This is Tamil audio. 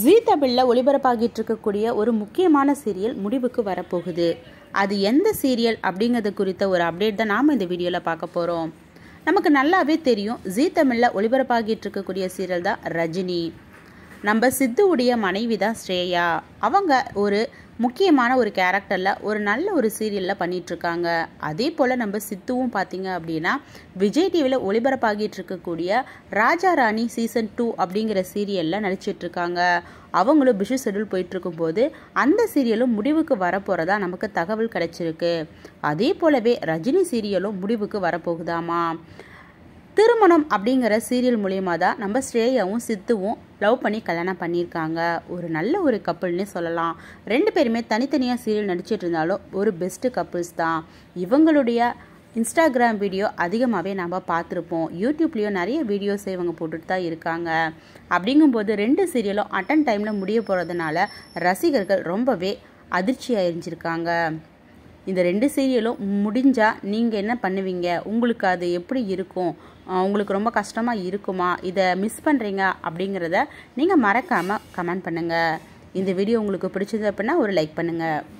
ஜீ தமிழில் ஒளிபரப்பாகிட்டு இருக்கக்கூடிய ஒரு முக்கியமான சீரியல் முடிவுக்கு வரப்போகுது அது எந்த சீரியல் அப்படிங்கிறது குறித்த ஒரு அப்டேட் தான் நாம் இந்த வீடியோவில் பார்க்க போகிறோம் நமக்கு நல்லாவே தெரியும் ஜீ தமிழில் ஒளிபரப்பாகிட்டு இருக்கக்கூடிய சீரியல் தான் ரஜினி நம்ம சித்துவுடைய மனைவி தான் ஸ்ரேயா அவங்க ஒரு முக்கியமான ஒரு கேரக்டரில் ஒரு நல்ல ஒரு சீரியலில் பண்ணிகிட்ருக்காங்க அதே போல் நம்ம சித்துவும் பார்த்தீங்க அப்படின்னா விஜய் டிவியில் ஒளிபரப்பாகிட்டு இருக்கக்கூடிய ராஜா ராணி சீசன் டூ அப்படிங்கிற சீரியலில் நடிச்சிட்ருக்காங்க அவங்களும் பிஸி ஷெடியூல் போயிட்டுருக்கும்போது அந்த சீரியலும் முடிவுக்கு வரப்போகிறதா நமக்கு தகவல் கிடச்சிருக்கு அதே போலவே ரஜினி சீரியலும் முடிவுக்கு வரப்போகுதாமா திருமணம் அப்படிங்கிற சீரியல் மூலியமாக தான் நம்ம ஸ்ரேயாவும் சித்துவும் லவ் பண்ணி கல்யாணம் பண்ணியிருக்காங்க ஒரு நல்ல ஒரு கப்புள்னே சொல்லலாம் ரெண்டு பேருமே தனித்தனியாக சீரியல் நடிச்சிட்டு இருந்தாலும் ஒரு பெஸ்ட்டு கப்புள்ஸ் தான் இவங்களுடைய இன்ஸ்டாகிராம் வீடியோ அதிகமாகவே நாம் பார்த்துருப்போம் யூடியூப்லேயும் நிறைய வீடியோஸை இவங்க போட்டுட்டு தான் இருக்காங்க அப்படிங்கும்போது ரெண்டு சீரியலும் அட்டன் டைமில் முடிய போகிறதுனால ரசிகர்கள் ரொம்பவே அதிர்ச்சி ஆயிருந்திருக்காங்க இந்த ரெண்டு சீரியலும் முடிஞ்சால் நீங்கள் என்ன பண்ணுவீங்க உங்களுக்கு அது எப்படி இருக்கும் உங்களுக்கு ரொம்ப கஷ்டமாக இருக்குமா இதை மிஸ் பண்ணுறீங்க அப்படிங்கிறத நீங்கள் மறக்காமல் கமெண்ட் பண்ணுங்கள் இந்த வீடியோ உங்களுக்கு பிடிச்சது அப்படின்னா ஒரு லைக் பண்ணுங்கள்